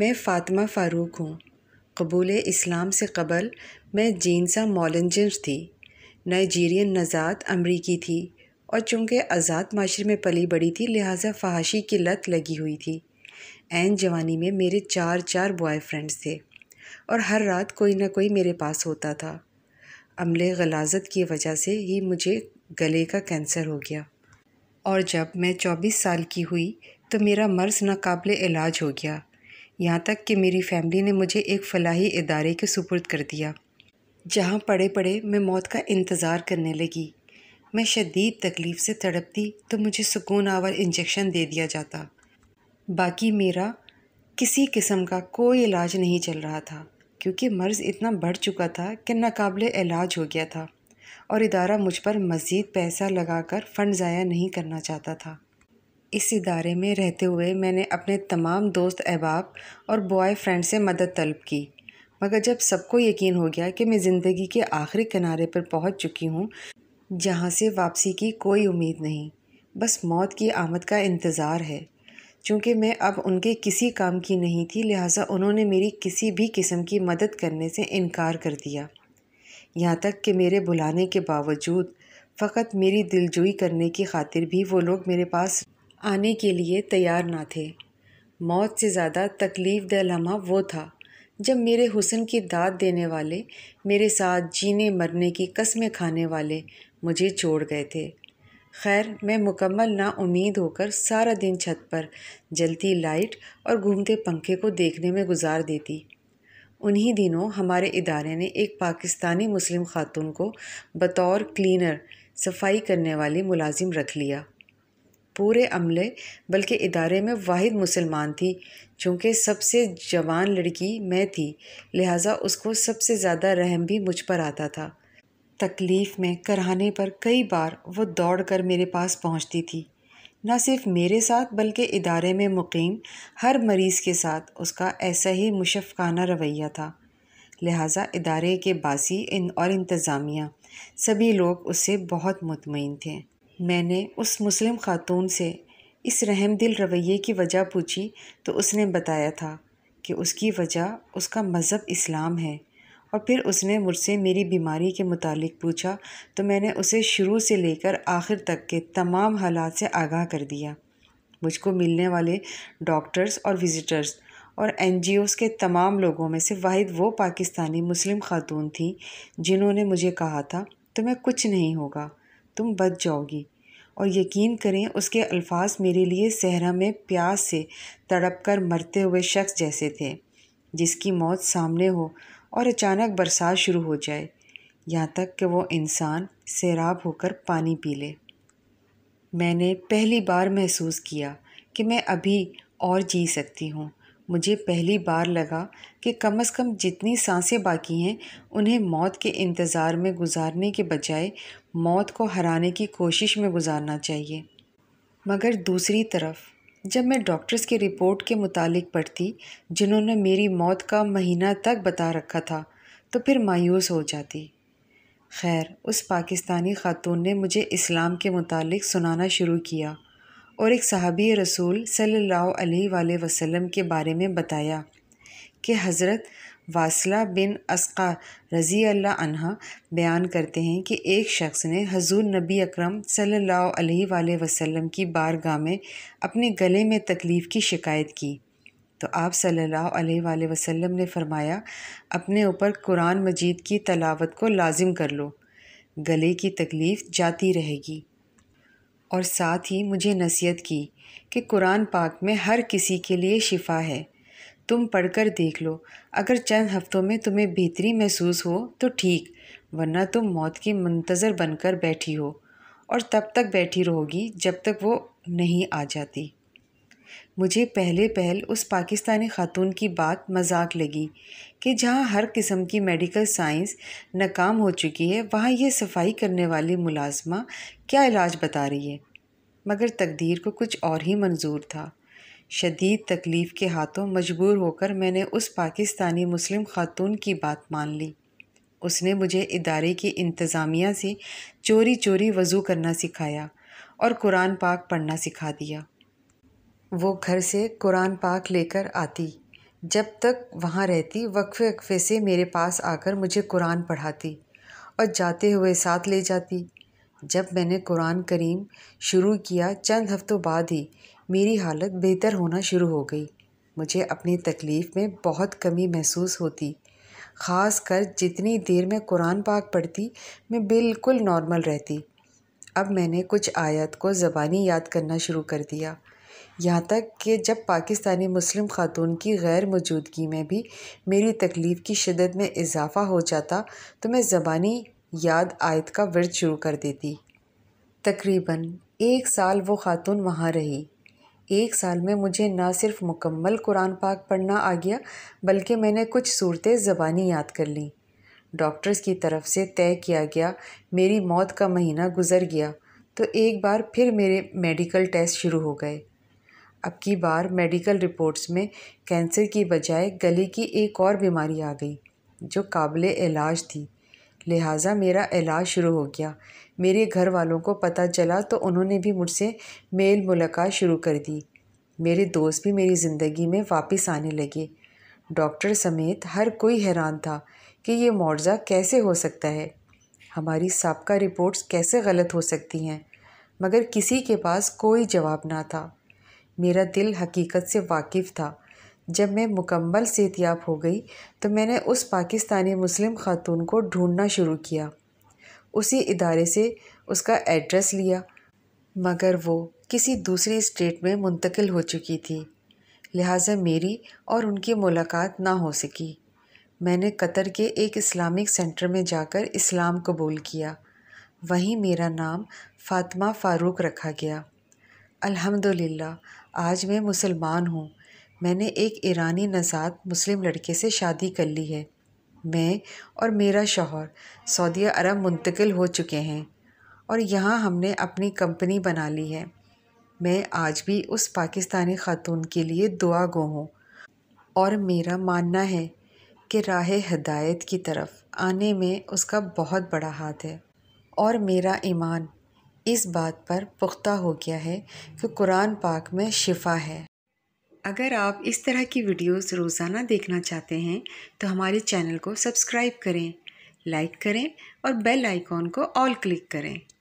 मैं फ़ातिमा फ़ारूक हूँ कबूल इस्लाम से कबल मैं जीनसा मॉलजर थी नाइजीरियन नज़ात अमरीकी थी और चूँकि आज़ाद माशरे में पली बड़ी थी लिहाजा फहाशी की लत लगी हुई थी एन जवानी में मेरे चार चार बॉयफ्रेंड्स थे और हर रात कोई ना कोई मेरे पास होता था अमले गलाजत की वजह से ही मुझे गले का कैंसर हो गया और जब मैं 24 साल की हुई तो मेरा मर्ज़ नाकबले इलाज हो गया यहाँ तक कि मेरी फैमिली ने मुझे एक फलाही इदारे के सुपुर्द कर दिया जहाँ पड़े पड़े मैं मौत का इंतज़ार करने लगी मैं शदीद तकलीफ़ से तड़पती तो मुझे सुकून आवर इंजेक्शन दे दिया जाता बाकी मेरा किसी किस्म का कोई इलाज नहीं चल रहा था क्योंकि मर्ज़ इतना बढ़ चुका था कि नाकबले इलाज हो गया था और इदारा मुझ पर मज़ीद पैसा लगाकर फ़ंड ज़ाया नहीं करना चाहता था इस इदारे में रहते हुए मैंने अपने तमाम दोस्त अहबाब और बॉय फ्रेंड से मदद तलब की मगर जब सबको यकीन हो गया कि मैं ज़िंदगी के आखिरी किनारे पर पहुंच चुकी हूं, जहां से वापसी की कोई उम्मीद नहीं बस मौत की आमद का इंतज़ार है चूँकि मैं अब उनके किसी काम की नहीं थी लिहाजा उन्होंने मेरी किसी भी किस्म की मदद करने से इनकार कर दिया यहाँ तक कि मेरे बुलाने के बावजूद फ़कत मेरी दिलजोई करने की खातिर भी वो लोग मेरे पास आने के लिए तैयार ना थे मौत से ज़्यादा तकलीफ़ दह लम्हा वो था जब मेरे हुसन की दाद देने वाले मेरे साथ जीने मरने की कस्में खाने वाले मुझे छोड़ गए थे खैर मैं मुकम्मल ना उम्मीद होकर सारा दिन छत पर जलती लाइट और घूमते पंखे को देखने में गुजार देती उन्हीं दिनों हमारे इदारे ने एक पाकिस्तानी मुस्लिम खातून को बतौर क्लीनर सफाई करने वाली मुलाजिम रख लिया पूरे अमले बल्कि इदारे में वाहिद मुसलमान थी चूँकि सबसे जवान लड़की मैं थी लिहाजा उसको सबसे ज़्यादा रहम भी मुझ पर आता था तकलीफ़ में कराने पर कई बार वो दौड़ कर मेरे पास पहुँचती थी न सिर्फ मेरे साथ बल्कि इदारे में मुकीम हर मरीज़ के साथ उसका ऐसा ही मुशफ़ाना रवैया था लिहाजा इदारे के बासी इन और इंतज़ामिया सभी लोग उससे बहुत मुतमिन थे मैंने उस मुस्लिम खातून से इस रहम दिल रवैये की वजह पूछी तो उसने बताया था कि उसकी वजह उसका मज़हब इस्लाम है और फिर उसने मुझसे मेरी बीमारी के मुतालिक पूछा तो मैंने उसे शुरू से लेकर आखिर तक के तमाम हालात से आगाह कर दिया मुझको मिलने वाले डॉक्टर्स और विज़िटर्स और एन के तमाम लोगों में से वाहिद वो पाकिस्तानी मुस्लिम खातून थी जिन्होंने मुझे कहा था तुम्हें कुछ नहीं होगा तुम बच जाओगी और यकीन करें उसके अल्फाज मेरे लिए सहरा में प्यास से तड़प कर मरते हुए शख्स जैसे थे जिसकी मौत सामने हो और अचानक बरसात शुरू हो जाए यहाँ तक कि वो इंसान सैराब होकर पानी पी ले मैंने पहली बार महसूस किया कि मैं अभी और जी सकती हूँ मुझे पहली बार लगा कि कम से कम जितनी सांसें बाकी हैं उन्हें मौत के इंतज़ार में गुजारने के बजाय मौत को हराने की कोशिश में गुजारना चाहिए मगर दूसरी तरफ जब मैं डॉक्टर्स की रिपोर्ट के मुतालिक पढ़ती जिन्होंने मेरी मौत का महीना तक बता रखा था तो फिर मायूस हो जाती खैर उस पाकिस्तानी खातून ने मुझे इस्लाम के मुतालिक सुनाना शुरू किया और एक सहाबी रसूल सल्लल्लाहु अलैहि वसल्लम के बारे में बताया कि हज़रत वासला बिन असका रज़ी अल्लाह बयान करते हैं कि एक शख्स ने हजूर नबी अकरम सल्लल्लाहु अलैहि वसल्लम की बारगाह में अपने गले में तकलीफ़ की शिकायत की तो आप सल्लल्लाहु अलैहि वसल्लम ने फरमाया अपने ऊपर कुरान मजीद की तलावत को लाजिम कर लो गले की तकलीफ़ जाती रहेगी और साथ ही मुझे नसीहत की कि कुरान पाक में हर किसी के लिए शिफा है तुम पढ़कर देख लो अगर चंद हफ्तों में तुम्हें बेहतरी महसूस हो तो ठीक वरना तुम मौत की मंतज़र बनकर बैठी हो और तब तक बैठी रहोगी जब तक वो नहीं आ जाती मुझे पहले पहल उस पाकिस्तानी खातून की बात मजाक लगी कि जहाँ हर किस्म की मेडिकल साइंस नाकाम हो चुकी है वहाँ ये सफाई करने वाली मुलाजमा क्या इलाज बता रही है मगर तकदीर को कुछ और ही मंजूर था शदीद तकलीफ़ के हाथों मजबूर होकर मैंने उस पाकिस्तानी मुस्लिम खातून की बात मान ली उसने मुझे इदारे की इंतज़ामिया से चोरी चोरी वज़ू करना सिखाया और कुरान पाक पढ़ना सिखा दिया वो घर से कुरान पाक लेकर आती जब तक वहाँ रहती वक्फ़े वक्फ़े से मेरे पास आकर मुझे कुरान पढ़ाती और जाते हुए साथ ले जाती जब मैंने कुरान करीम शुरू किया चंद हफ्तों बाद ही मेरी हालत बेहतर होना शुरू हो गई मुझे अपनी तकलीफ़ में बहुत कमी महसूस होती ख़ास कर जितनी देर में कुरान पाक पढ़ती मैं बिल्कुल नॉर्मल रहती अब मैंने कुछ आयत को ज़बानी याद करना शुरू कर दिया यहाँ तक कि जब पाकिस्तानी मुस्लिम ख़ातून की गैर मौजूदगी में भी मेरी तकलीफ़ की शदत में इजाफ़ा हो जाता तो मैं ज़बानी याद आयत का वर्द शुरू कर देती तकरीबन एक साल वो ख़ातून वहाँ रही एक साल में मुझे ना सिर्फ मुकम्मल कुरान पाक पढ़ना आ गया बल्कि मैंने कुछ सूरतें ज़बानी याद कर लीं डॉक्टर्स की तरफ से तय किया गया मेरी मौत का महीना गुज़र गया तो एक बार फिर मेरे मेडिकल टेस्ट शुरू हो गए अब की बार मेडिकल रिपोर्ट्स में कैंसर की बजाय गले की एक और बीमारी आ गई जो काबिल इलाज थी लिहाजा मेरा इलाज शुरू हो गया मेरे घर वालों को पता चला तो उन्होंने भी मुझसे मेल मुलाकात शुरू कर दी मेरे दोस्त भी मेरी ज़िंदगी में वापस आने लगे डॉक्टर समेत हर कोई हैरान था कि ये मुआवजा कैसे हो सकता है हमारी सबका रिपोर्ट्स कैसे गलत हो सकती हैं मगर किसी के पास कोई जवाब ना था मेरा दिल हकीकत से वाकिफ़ था जब मैं मुकम्मल सेहतियाब हो गई तो मैंने उस पाकिस्तानी मुस्लिम खातून को ढूंढना शुरू किया उसी इदारे से उसका एड्रेस लिया मगर वो किसी दूसरी स्टेट में मुंतकिल हो चुकी थी लिहाजा मेरी और उनकी मुलाकात ना हो सकी मैंने कतर के एक इस्लामिक सेंटर में जाकर इस्लाम कबूल किया वहीं मेरा नाम फ़ातिमा फ़ारूक रखा गया अल्हम्दुलिल्लाह आज मैं मुसलमान हूँ मैंने एक ईरानी नज़ाद मुस्लिम लड़के से शादी कर ली है मैं और मेरा शौहर सऊदी अरब मुंतकिल हो चुके हैं और यहाँ हमने अपनी कंपनी बना ली है मैं आज भी उस पाकिस्तानी खातून के लिए दुआ गो हूँ और मेरा मानना है कि राह हदायत की तरफ आने में उसका बहुत बड़ा हाथ है और मेरा ईमान इस बात पर पुख्ता हो गया है कि कुरान पाक में शिफा है अगर आप इस तरह की वीडियोस रोज़ाना देखना चाहते हैं तो हमारे चैनल को सब्सक्राइब करें लाइक करें और बेल आइकॉन को ऑल क्लिक करें